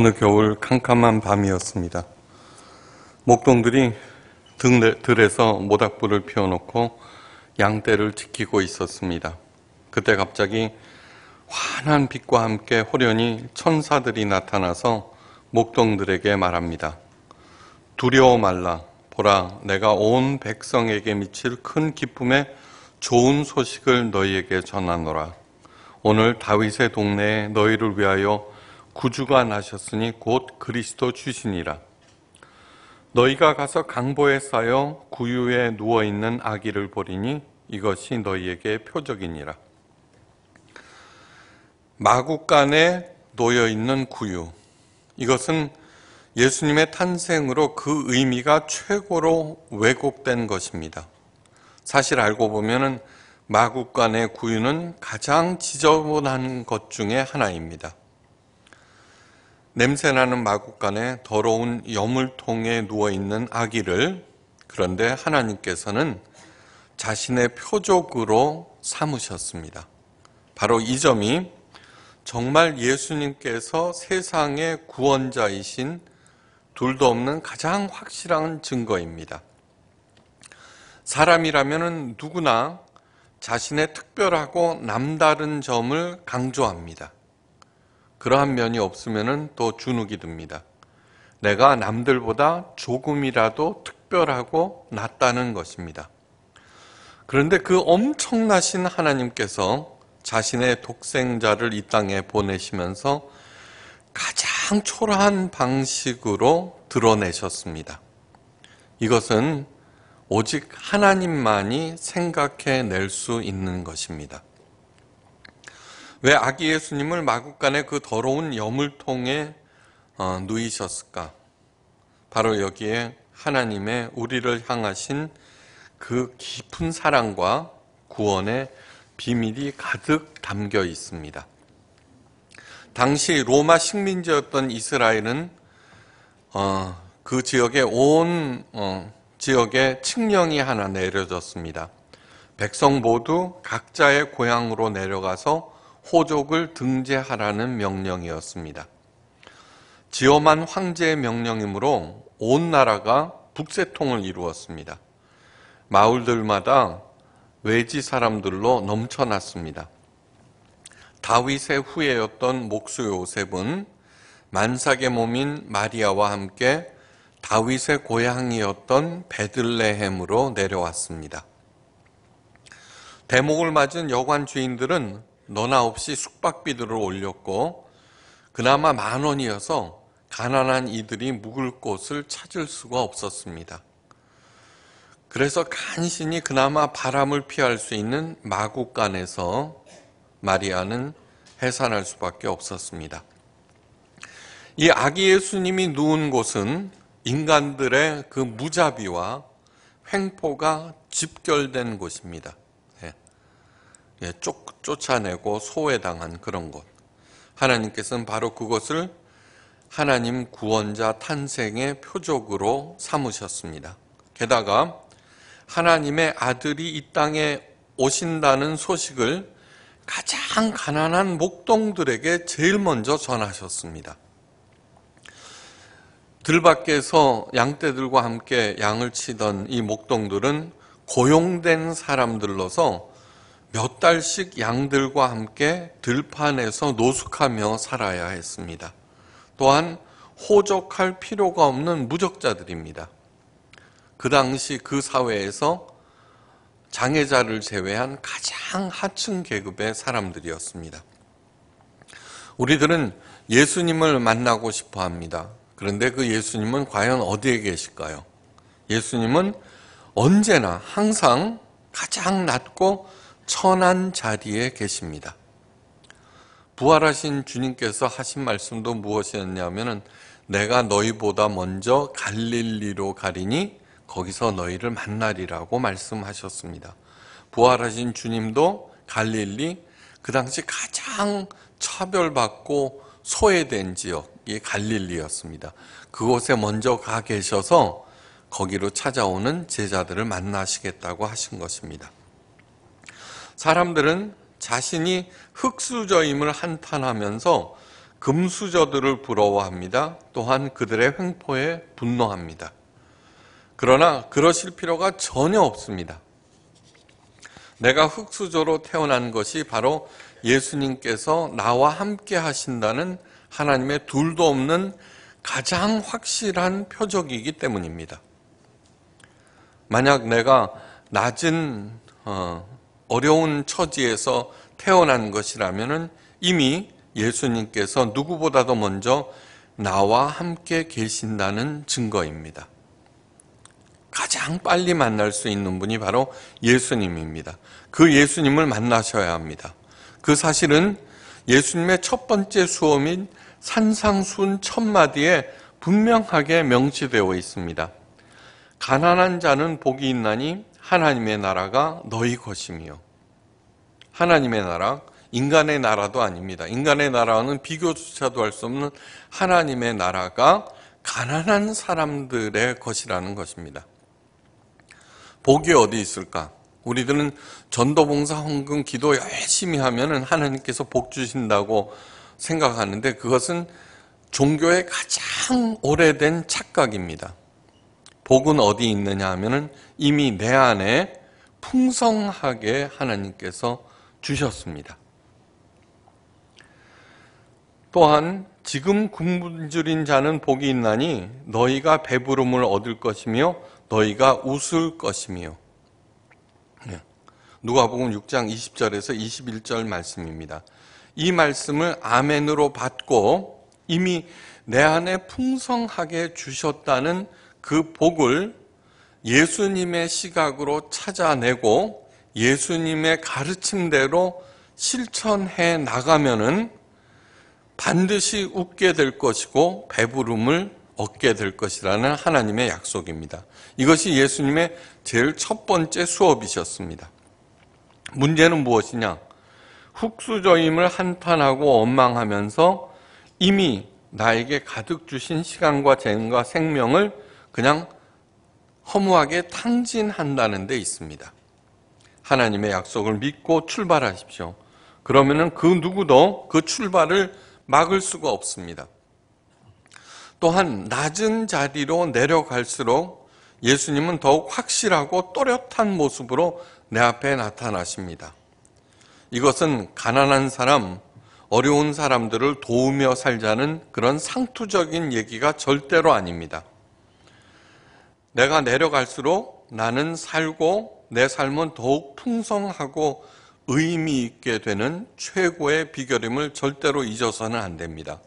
어느 겨울 캄캄한 밤이었습니다. 목동들이 등들에서 모닥불을 피워놓고 양떼를 지키고 있었습니다. 그때 갑자기 환한 빛과 함께 호련히 천사들이 나타나서 목동들에게 말합니다. 두려워 말라. 보라, 내가 온 백성에게 미칠 큰 기쁨의 좋은 소식을 너희에게 전하노라. 오늘 다윗의 동네에 너희를 위하여 구주가 나셨으니 곧 그리스도 주신니라 너희가 가서 강보에 쌓여 구유에 누워 있는 아기를 보리니 이것이 너희에게 표적이니라. 마구간에 놓여 있는 구유. 이것은 예수님의 탄생으로 그 의미가 최고로 왜곡된 것입니다. 사실 알고 보면 마구간의 구유는 가장 지저분한 것 중에 하나입니다. 냄새나는 마구간에 더러운 여물통에 누워있는 아기를 그런데 하나님께서는 자신의 표적으로 삼으셨습니다. 바로 이 점이 정말 예수님께서 세상의 구원자이신 둘도 없는 가장 확실한 증거입니다. 사람이라면 누구나 자신의 특별하고 남다른 점을 강조합니다. 그러한 면이 없으면 또 주눅이 듭니다. 내가 남들보다 조금이라도 특별하고 낫다는 것입니다. 그런데 그 엄청나신 하나님께서 자신의 독생자를 이 땅에 보내시면서 가장 초라한 방식으로 드러내셨습니다. 이것은 오직 하나님만이 생각해 낼수 있는 것입니다. 왜 아기 예수님을 마국간의 그 더러운 여물통에 어, 누이셨을까? 바로 여기에 하나님의 우리를 향하신 그 깊은 사랑과 구원의 비밀이 가득 담겨 있습니다. 당시 로마 식민지였던 이스라엘은 어, 그 지역에 온 어, 지역에 칙령이 하나 내려졌습니다. 백성 모두 각자의 고향으로 내려가서 호족을 등재하라는 명령이었습니다. 지엄한 황제의 명령이므로 온 나라가 북새통을 이루었습니다. 마을들마다 외지 사람들로 넘쳐났습니다. 다윗의 후예였던 목수 요셉은 만삭의 몸인 마리아와 함께 다윗의 고향이었던 베들레헴으로 내려왔습니다. 대목을 맞은 여관 주인들은 너나 없이 숙박비들을 올렸고 그나마 만 원이어서 가난한 이들이 묵을 곳을 찾을 수가 없었습니다. 그래서 간신히 그나마 바람을 피할 수 있는 마구간에서 마리아는 해산할 수밖에 없었습니다. 이 아기 예수님이 누운 곳은 인간들의 그 무자비와 횡포가 집결된 곳입니다. 예, 쫓, 쫓아내고 소외당한 그런 곳. 하나님께서는 바로 그것을 하나님 구원자 탄생의 표적으로 삼으셨습니다. 게다가 하나님의 아들이 이 땅에 오신다는 소식을 가장 가난한 목동들에게 제일 먼저 전하셨습니다. 들밖에서 양떼들과 함께 양을 치던 이 목동들은 고용된 사람들로서 몇 달씩 양들과 함께 들판에서 노숙하며 살아야 했습니다. 또한 호적할 필요가 없는 무적자들입니다. 그 당시 그 사회에서 장애자를 제외한 가장 하층 계급의 사람들이었습니다. 우리들은 예수님을 만나고 싶어 합니다. 그런데 그 예수님은 과연 어디에 계실까요? 예수님은 언제나 항상 가장 낮고 천한 자리에 계십니다. 부활하신 주님께서 하신 말씀도 무엇이었냐면은 내가 너희보다 먼저 갈릴리로 가리니 거기서 너희를 만나리라고 말씀하셨습니다. 부활하신 주님도 갈릴리 그 당시 가장 차별받고 소외된 지역이 갈릴리였습니다. 그곳에 먼저 가 계셔서 거기로 찾아오는 제자들을 만나시겠다고 하신 것입니다. 사람들은 자신이 흙수저임을 한탄하면서 금수저들을 부러워합니다. 또한 그들의 횡포에 분노합니다. 그러나 그러실 필요가 전혀 없습니다. 내가 흙수저로 태어난 것이 바로 예수님께서 나와 함께 하신다는 하나님의 둘도 없는 가장 확실한 표적이기 때문입니다. 만약 내가 낮은 어, 어려운 처지에서 태어난 것이라면 이미 예수님께서 누구보다도 먼저 나와 함께 계신다는 증거입니다. 가장 빨리 만날 수 있는 분이 바로 예수님입니다. 그 예수님을 만나셔야 합니다. 그 사실은 예수님의 첫 번째 수험인 산상순 첫 마디에 분명하게 명시되어 있습니다. 가난한 자는 복이 있나니 하나님의 나라가 너희 것이며 하나님의 나라 인간의 나라도 아닙니다. 인간의 나라는 비교조차도 할 수 없는 하나님의 나라가 가난한 사람들의 것이라는 것입니다. 복이 어디 있을까? 우리들은 전도봉사 헌금 기도 열심히 하면 하나님께서 복 주신다고 생각하는데 그것은 종교의 가장 오래된 착각입니다. 복은 어디 있느냐 하면은 이미 내 안에 풍성하게 하나님께서 주셨습니다. 또한 지금 굶주린 자는 복이 있나니 너희가 배부름을 얻을 것이며 너희가 웃을 것이며 예. 누가복음 6장 20절에서 21절 말씀입니다. 이 말씀을 아멘으로 받고 이미 내 안에 풍성하게 주셨다는 그 복을 예수님의 시각으로 찾아내고 예수님의 가르침대로 실천해 나가면은 반드시 웃게 될 것이고 배부름을 얻게 될 것이라는 하나님의 약속입니다. 이것이 예수님의 제일 첫 번째 수업이셨습니다. 문제는 무엇이냐? 훅수저임을 한탄하고 원망하면서 이미 나에게 가득 주신 시간과 재능과 생명을 그냥 허무하게 탕진한다는 데 있습니다. 하나님의 약속을 믿고 출발하십시오. 그러면그 누구도 그 출발을 막을 수가 없습니다. 또한 낮은 자리로 내려갈수록 예수님은 더욱 확실하고 또렷한 모습으로 내 앞에 나타나십니다. 이것은 가난한 사람, 어려운 사람들을 도우며 살자는 그런 상투적인 얘기가 절대로 아닙니다. 내가 내려갈수록 나는 살고 내 삶은 더욱 풍성하고 의미 있게 되는 최고의 비결임을 절대로 잊어서는 안 됩니다.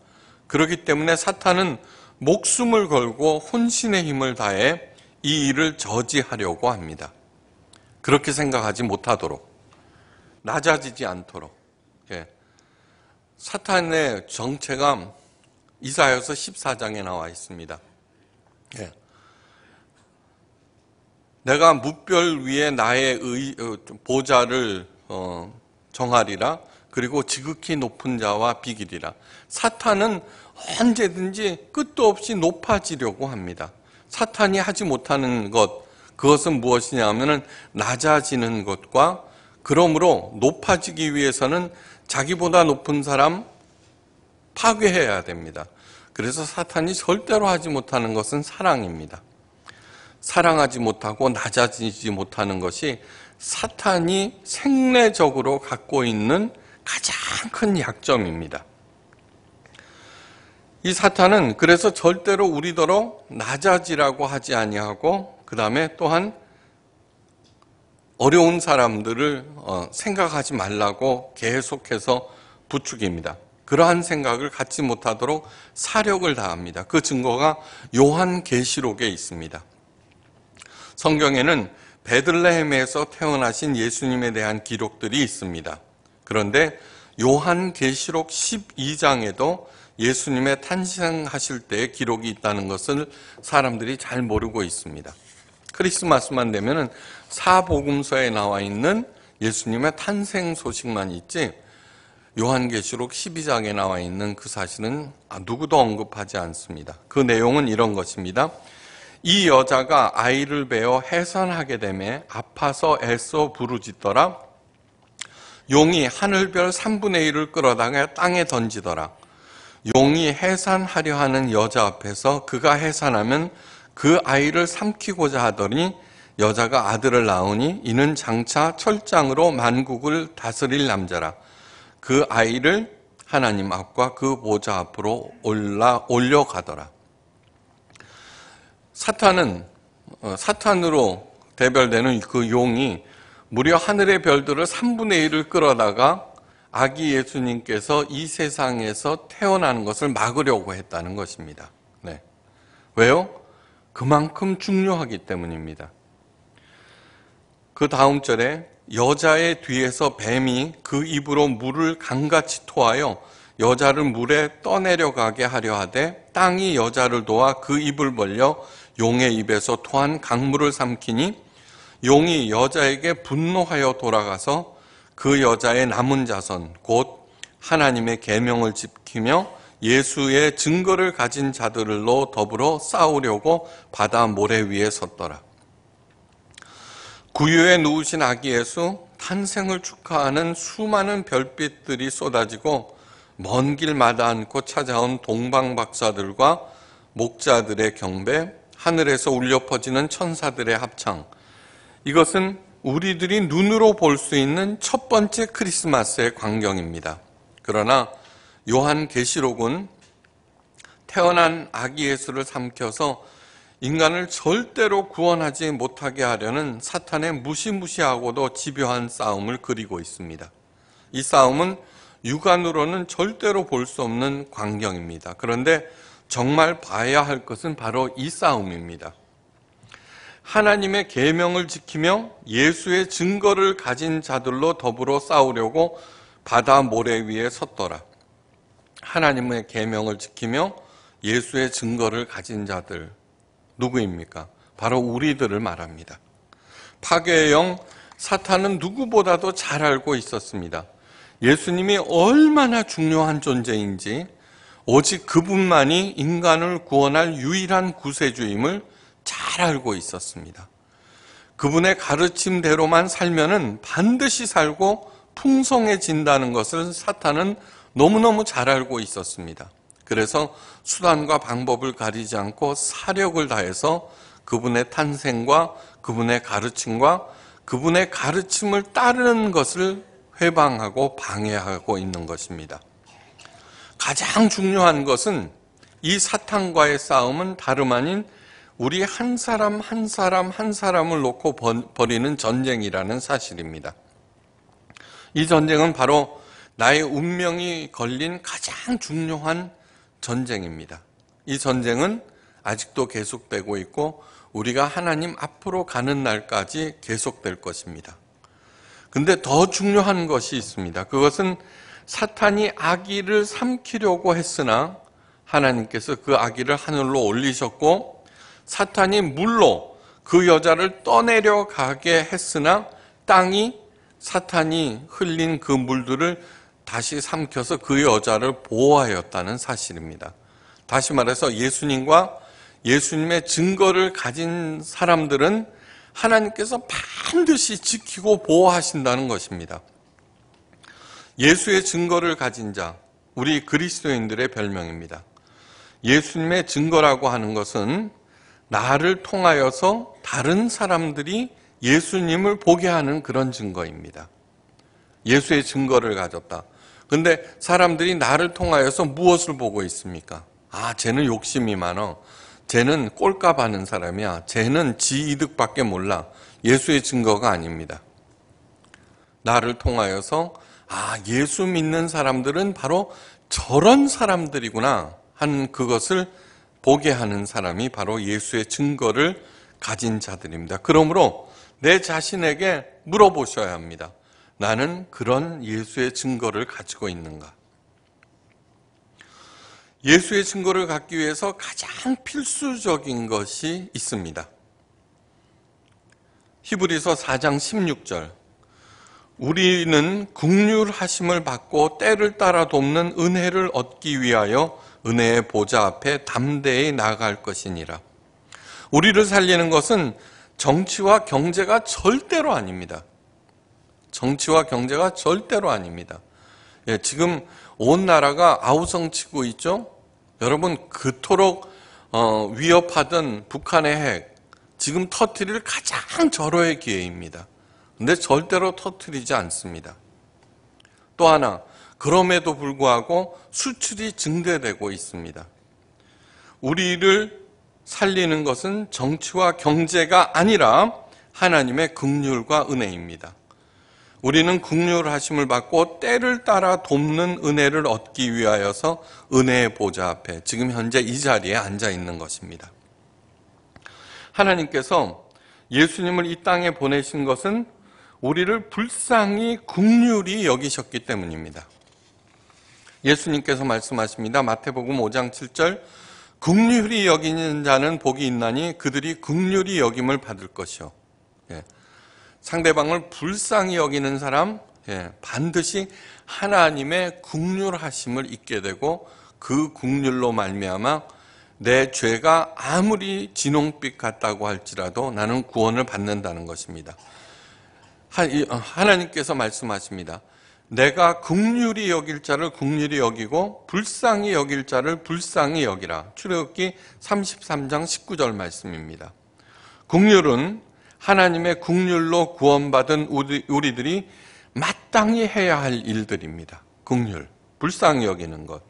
그렇기 때문에 사탄은 목숨을 걸고 혼신의 힘을 다해 이 일을 저지하려고 합니다. 그렇게 생각하지 못하도록 낮아지지 않도록 예. 사탄의 정체가 이사여서 14장에 나와 있습니다. 예. 내가 무별 위에 나의 의, 어, 보좌를 어, 정하리라 그리고 지극히 높은 자와 비기리라 사탄은 언제든지 끝도 없이 높아지려고 합니다 사탄이 하지 못하는 것 그것은 무엇이냐 하면은 낮아지는 것과 그러므로 높아지기 위해서는 자기보다 높은 사람 파괴해야 됩니다 그래서 사탄이 절대로 하지 못하는 것은 사랑입니다 사랑하지 못하고 낮아지지 못하는 것이 사탄이 생내적으로 갖고 있는 가장 큰 약점입니다. 이 사탄은 그래서 절대로 우리더러 낮아지라고 하지 아니하고 그 다음에 또한 어려운 사람들을 어, 생각하지 말라고 계속해서 부추깁니다. 그러한 생각을 갖지 못하도록 사력을 다합니다. 그 증거가 요한 계시록에 있습니다. 성경에는 베들레헴에서 태어나신 예수님에 대한 기록들이 있습니다. 그런데 요한 계시록 12장에도 예수님의 탄생하실 때의 기록이 있다는 것을 사람들이 잘 모르고 있습니다. 크리스마스만 되면 사복음서에 나와 있는 예수님의 탄생 소식만 있지 요한계시록 12장에 나와 있는 그 사실은 아, 누구도 언급하지 않습니다. 그 내용은 이런 것입니다. 이 여자가 아이를 베어 해산하게 되매 아파서 애써 부르짖더라 용이 하늘별 3분의 1을 끌어다가 땅에 던지더라 용이 해산하려 하는 여자 앞에서 그가 해산하면 그 아이를 삼키고자 하더니 여자가 아들을 낳으니 이는 장차 철장으로 만국을 다스릴 남자라 그 아이를 하나님 앞과 그 보좌 앞으로 올라 올려가더라 사탄은 어, 사탄으로 대별되는 그 용이 무려 하늘의 별들을 3분의 1을 끌어다가 아기 예수님께서 이 세상에서 태어나는 것을 막으려고 했다는 것입니다. 네. 왜요? 그만큼 중요하기 때문입니다. 그 다음 절에 여자의 뒤에서 뱀이 그 입으로 물을 강같이 토하여 여자를 물에 떠내려가게 하려 하되 땅이 여자를 도와 그 입을 벌려 용의 입에서 토한 강물을 삼키니 용이 여자에게 분노하여 돌아가서 그 여자의 남은 자선 곧 하나님의 계명을 지키며 예수의 증거를 가진 자들로 더불어 싸우려고 바다 모래 위에 섰더라. 구유에 누우신 아기 예수 탄생을 축하하는 수많은 별빛들이 쏟아지고 먼 길마다 안고 찾아온 동방 박사들과 목자들의 경배, 하늘에서 울려 퍼지는 천사들의 합창. 이것은 우리들이 눈으로 볼 수 있는 첫 번째 크리스마스의 광경입니다. 그러나 요한 계시록은 태어난 아기 예수를 삼켜서 인간을 절대로 구원하지 못하게 하려는 사탄의 무시무시하고도 집요한 싸움을 그리고 있습니다. 이 싸움은 육안으로는 절대로 볼 수 없는 광경입니다. 그런데 정말 봐야 할 것은 바로 이 싸움입니다. 하나님의 계명을 지키며 예수의 증거를 가진 자들로 더불어 싸우려고 바다 모래 위에 섰더라. 하나님의 계명을 지키며 예수의 증거를 가진 자들 누구입니까? 바로 우리들을 말합니다. 파괴의 영 사탄은 누구보다도 잘 알고 있었습니다. 예수님이 얼마나 중요한 존재인지 오직 그분만이 인간을 구원할 유일한 구세주임을 잘 알고 있었습니다. 그분의 가르침대로만 살면은 반드시 살고 풍성해진다는 것을 사탄은 너무너무 잘 알고 있었습니다. 그래서 수단과 방법을 가리지 않고 사력을 다해서 그분의 탄생과 그분의 가르침과 그분의 가르침을 따르는 것을 회방하고 방해하고 있는 것입니다. 가장 중요한 것은 이 사탄과의 싸움은 다름 아닌 우리 한 사람 한 사람 한 사람을 놓고 버리는 전쟁이라는 사실입니다. 이 전쟁은 바로 나의 운명이 걸린 가장 중요한 전쟁입니다. 이 전쟁은 아직도 계속되고 있고 우리가 하나님 앞으로 가는 날까지 계속될 것입니다. 근데 더 중요한 것이 있습니다. 그것은 사탄이 아기를 삼키려고 했으나 하나님께서 그 아기를 하늘로 올리셨고 사탄이 물로 그 여자를 떠내려 가게 했으나 땅이 사탄이 흘린 그 물들을 다시 삼켜서 그 여자를 보호하였다는 사실입니다. 다시 말해서 예수님과 예수님의 증거를 가진 사람들은 하나님께서 반드시 지키고 보호하신다는 것입니다. 예수의 증거를 가진 자, 우리 그리스도인들의 별명입니다. 예수님의 증거라고 하는 것은 나를 통하여서 다른 사람들이 예수님을 보게 하는 그런 증거입니다. 예수의 증거를 가졌다. 근데 사람들이 나를 통하여서 무엇을 보고 있습니까? 아, 쟤는 욕심이 많어. 쟤는 꼴값 하는 사람이야. 쟤는 지 이득밖에 몰라. 예수의 증거가 아닙니다. 나를 통하여서 아, 예수 믿는 사람들은 바로 저런 사람들이구나 하는 그것을 보게 하는 사람이 바로 예수의 증거를 가진 자들입니다. 그러므로 내 자신에게 물어보셔야 합니다. 나는 그런 예수의 증거를 가지고 있는가? 예수의 증거를 갖기 위해서 가장 필수적인 것이 있습니다. 히브리서 4장 16절. 우리는 국률하심을 받고 때를 따라 돕는 은혜를 얻기 위하여 은혜의 보좌 앞에 담대히 나아갈 것이니라. 우리를 살리는 것은 정치와 경제가 절대로 아닙니다. 정치와 경제가 절대로 아닙니다. 예, 지금 온 나라가 아우성치고 있죠. 여러분 그토록 어, 위협하던 북한의 핵 지금 터트릴 가장 절호의 기회입니다. 근데 절대로 터트리지 않습니다. 또 하나, 그럼에도 불구하고 수출이 증대되고 있습니다. 우리를 살리는 것은 정치와 경제가 아니라 하나님의 긍휼과 은혜입니다. 우리는 긍휼하심을 받고 때를 따라 돕는 은혜를 얻기 위하여서 은혜의 보좌 앞에 지금 현재 이 자리에 앉아 있는 것입니다. 하나님께서 예수님을 이 땅에 보내신 것은 우리를 불쌍히 극률이 여기셨기 때문입니다. 예수님께서 말씀하십니다. 마태복음 5장 7절 긍휼히 여기는 자는 복이 있나니 그들이 긍휼히 여김을 받을 것이요. 예. 상대방을 불쌍히 여기는 사람 예. 반드시 하나님의 긍휼하심을 잊게 되고 그 긍휼로 말미암아 내 죄가 아무리 진홍빛 같다고 할지라도 나는 구원을 받는다는 것입니다. 어, 하나님께서 말씀하십니다. 내가 극률이 여길 자를 극률이 여기고 불쌍히 여길 자를 불쌍히 여기라. 출애굽기 33장 19절 말씀입니다. 극률은 하나님의 극률로 구원받은 우리들이 마땅히 해야 할 일들입니다. 극률, 불쌍히 여기는 것.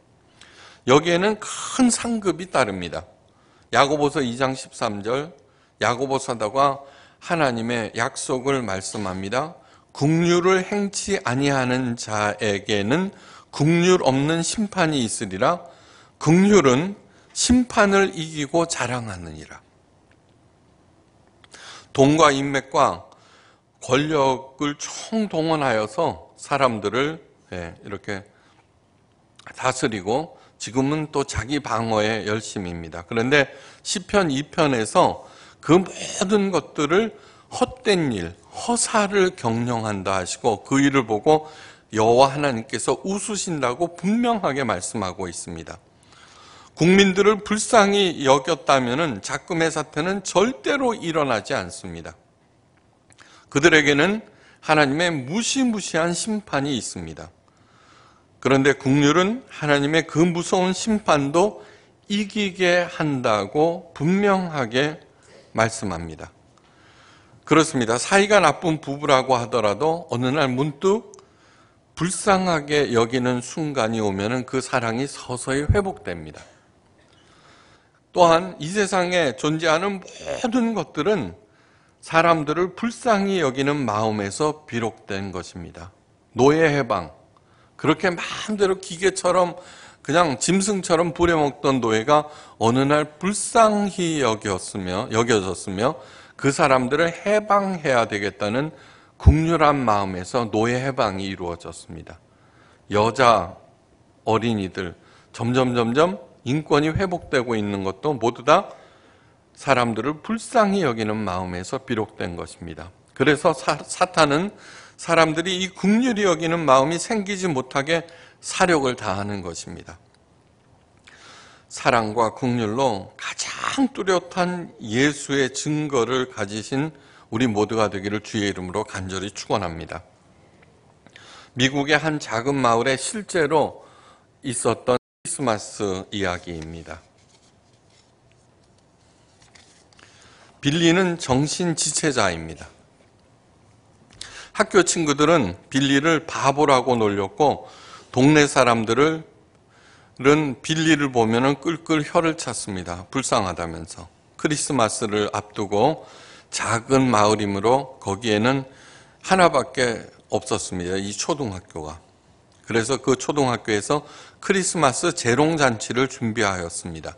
여기에는 큰 상급이 따릅니다. 야고보서 2장 13절, 야고보 사도가 하나님의 약속을 말씀합니다. 국류를 행치 아니하는 자에게는 국률 없는 심판이 있으리라. 국률은 심판을 이기고 자랑하느니라. 돈과 인맥과 권력을 총동원하여서 사람들을 예, 이렇게 다스리고 지금은 또 자기 방어에 열심입니다. 그런데 시편 2편에서 그 모든 것들을 헛된 일, 허사를 경영한다 하시고 그 일을 보고 여호와 하나님께서 웃으신다고 분명하게 말씀하고 있습니다. 국민들을 불쌍히 여겼다면 작금의 사태는 절대로 일어나지 않습니다. 그들에게는 하나님의 무시무시한 심판이 있습니다. 그런데 국률은 하나님의 그 무서운 심판도 이기게 한다고 분명하게 말씀합니다. 그렇습니다. 사이가 나쁜 부부라고 하더라도 어느 날 문득 불쌍하게 여기는 순간이 오면그 사랑이 서서히 회복됩니다. 또한 이 세상에 존재하는 모든 것들은 사람들을 불쌍히 여기는 마음에서 비록된 것입니다. 노예 해방. 그렇게 마음대로 기계처럼 그냥 짐승처럼 부려먹던 노예가 어느 날 불쌍히 여겼으며, 여겨졌으며 그 사람들을 해방해야 되겠다는 국률한 마음에서 노예 해방이 이루어졌습니다. 여자 어린이들 점점 점점 인권이 회복되고 있는 것도 모두 다 사람들을 불쌍히 여기는 마음에서 비록된 것입니다. 그래서 사, 사탄은 사람들이 이 국률이 여기는 마음이 생기지 못하게 사력을 다하는 것입니다. 사랑과 국률로 가장 뚜렷한 예수의 증거를 가지신 우리 모두가 되기를 주의 이름으로 간절히 축원합니다. 미국의 한 작은 마을에 실제로 있었던 크리스마스 이야기입니다. 빌리는 정신 지체자입니다. 학교 친구들은 빌리를 바보라고 놀렸고 동네 사람들은 빌리를 보면은 끌끌 혀를 찼습니다. 불쌍하다면서. 크리스마스를 앞두고 작은 마을이므로 거기에는 하나밖에 없었습니다. 이 초등학교가. 그래서 그 초등학교에서 크리스마스 재롱잔치를 준비하였습니다.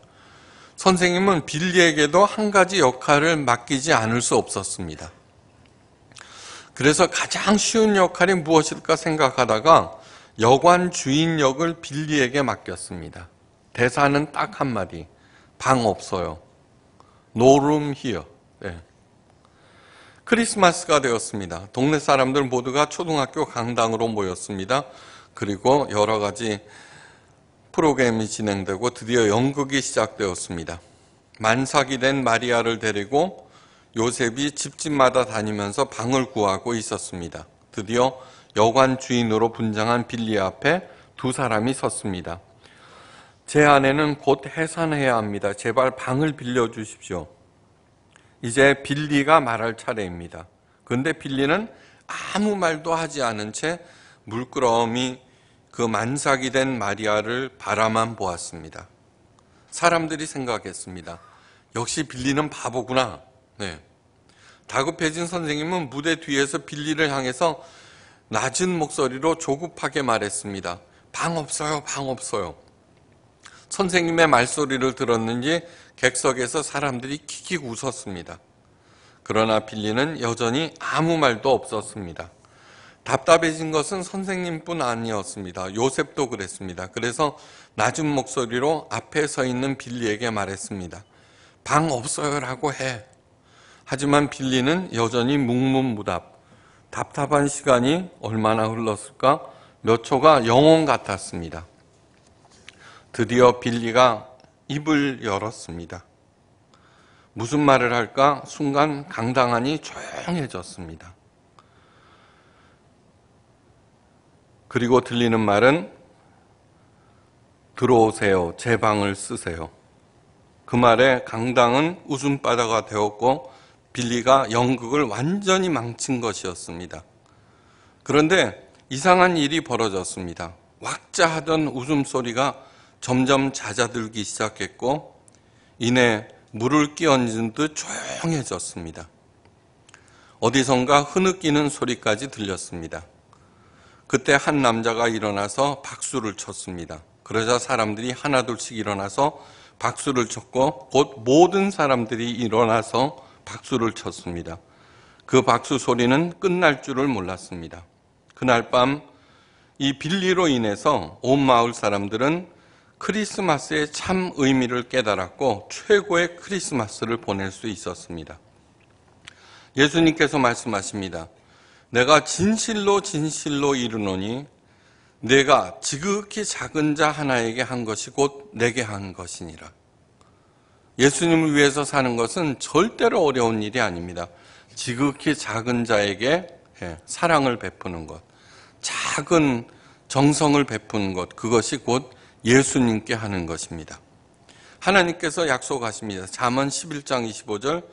선생님은 빌리에게도 한 가지 역할을 맡기지 않을 수 없었습니다. 그래서 가장 쉬운 역할이 무엇일까 생각하다가 여관 주인 역을 빌리에게 맡겼습니다. 대사는 딱 한마디. 방 없어요. No r o 네. 크리스마스가 되었습니다. 동네 사람들 모두가 초등학교 강당으로 모였습니다. 그리고 여러 가지 프로그램이 진행되고 드디어 연극이 시작되었습니다. 만삭이 된 마리아를 데리고 요셉이 집집마다 다니면서 방을 구하고 있었습니다. 드디어 여관 주인으로 분장한 빌리 앞에 두 사람이 섰습니다. 제 아내는 곧 해산해야 합니다. 제발 방을 빌려 주십시오. 이제 빌리가 말할 차례입니다. 그런데 빌리는 아무 말도 하지 않은 채 물끄러미 그 만삭이 된 마리아를 바라만 보았습니다. 사람들이 생각했습니다. 역시 빌리는 바보구나. 네. 다급해진 선생님은 무대 뒤에서 빌리를 향해서 낮은 목소리로 조급하게 말했습니다. 방 없어요, 방 없어요. 선생님의 말소리를 들었는지 객석에서 사람들이 킥킥 웃었습니다. 그러나 빌리는 여전히 아무 말도 없었습니다. 답답해진 것은 선생님뿐 아니었습니다. 요셉도 그랬습니다. 그래서 낮은 목소리로 앞에 서 있는 빌리에게 말했습니다. 방 없어요라고 해. 하지만 빌리는 여전히 묵묵무답. 답답한 시간이 얼마나 흘렀을까? 몇 초가 영혼 같았습니다. 드디어 빌리가 입을 열었습니다. 무슨 말을 할까? 순간 강당하니 조용해졌습니다. 그리고 들리는 말은 들어오세요. 제 방을 쓰세요. 그 말에 강당은 웃음바다가 되었고 빌리가 연극을 완전히 망친 것이었습니다. 그런데 이상한 일이 벌어졌습니다. 왁자하던 웃음소리가 점점 잦아들기 시작했고 이내 물을 끼얹은 듯 조용해졌습니다. 어디선가 흐느끼는 소리까지 들렸습니다. 그때 한 남자가 일어나서 박수를 쳤습니다. 그러자 사람들이 하나둘씩 일어나서 박수를 쳤고 곧 모든 사람들이 일어나서 박수를 쳤습니다. 그 박수 소리는 끝날 줄을 몰랐습니다. 그날 밤 이 빌리로 인해서 온 마을 사람들은 크리스마스의 참 의미를 깨달았고 최고의 크리스마스를 보낼 수 있었습니다. 예수님께서 말씀하십니다. 내가 진실로 진실로 이르노니 내가 지극히 작은 자 하나에게 한 것이 곧 내게 한 것이니라. 예수님을 위해서 사는 것은 절대로 어려운 일이 아닙니다. 지극히 작은 자에게 예, 사랑을 베푸는 것, 작은 정성을 베푸는 것, 그것이 곧 예수님께 하는 것입니다. 하나님께서 약속하십니다. 잠언 11장 25절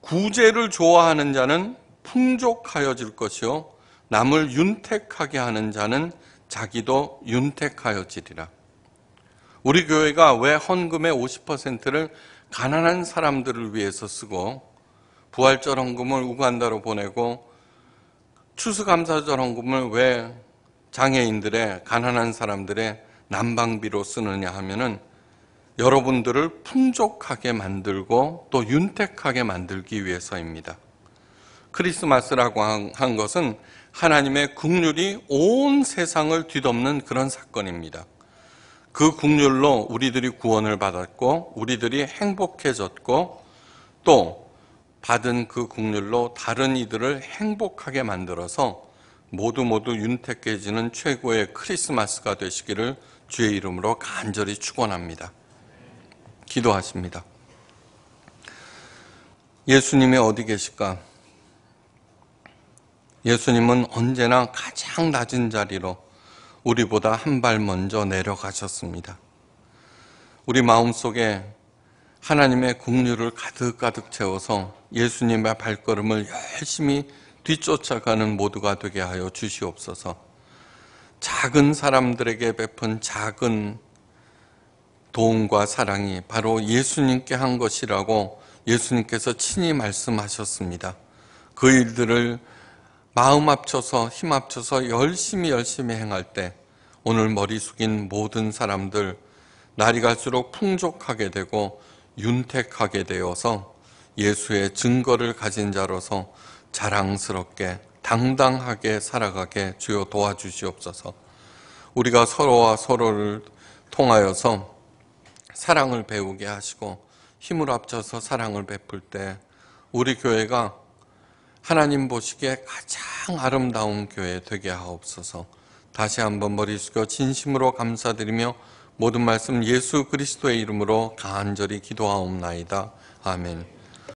구제를 좋아하는 자는 풍족하여 질 것이요 남을 윤택하게 하는 자는 자기도 윤택하여 지리라. 우리 교회가 왜 헌금의 50%를 가난한 사람들을 위해서 쓰고 부활절 헌금을 우간다로 보내고 추수감사절 헌금을 왜 장애인들의 가난한 사람들의 난방비로 쓰느냐 하면은 여러분들을 풍족하게 만들고 또 윤택하게 만들기 위해서입니다. 크리스마스라고 한 것은 하나님의 국률이 온 세상을 뒤덮는 그런 사건입니다. 그 국률로 우리들이 구원을 받았고 우리들이 행복해졌고 또 받은 그 국률로 다른 이들을 행복하게 만들어서 모두 모두 윤택해지는 최고의 크리스마스가 되시기를 주의 이름으로 간절히 축원합니다. 기도하십니다. 예수님이 어디 계실까? 예수님은 언제나 가장 낮은 자리로 우리보다 한 발 먼저 내려가셨습니다. 우리 마음속에 하나님의 국류를 가득가득 채워서 예수님의 발걸음을 열심히 뒤쫓아가는 모두가 되게 하여 주시옵소서. 작은 사람들에게 베푼 작은 도움과 사랑이 바로 예수님께 한 것이라고 예수님께서 친히 말씀하셨습니다. 그 일들을 마음 합쳐서 힘 합쳐서 열심히 열심히 행할 때 오늘 머리 숙인 모든 사람들 날이 갈수록 풍족하게 되고 윤택하게 되어서 예수의 증거를 가진 자로서 자랑스럽게 당당하게 살아가게 주여 도와주시옵소서. 우리가 서로와 서로를 통하여서 사랑을 배우게 하시고 힘을 합쳐서 사랑을 베풀 때 우리 교회가 하나님 보시기에 가장 아름다운 교회 되게 하옵소서. 다시 한번 머리 숙여 진심으로 감사드리며 모든 말씀 예수 그리스도의 이름으로 간절히 기도하옵나이다. 아멘.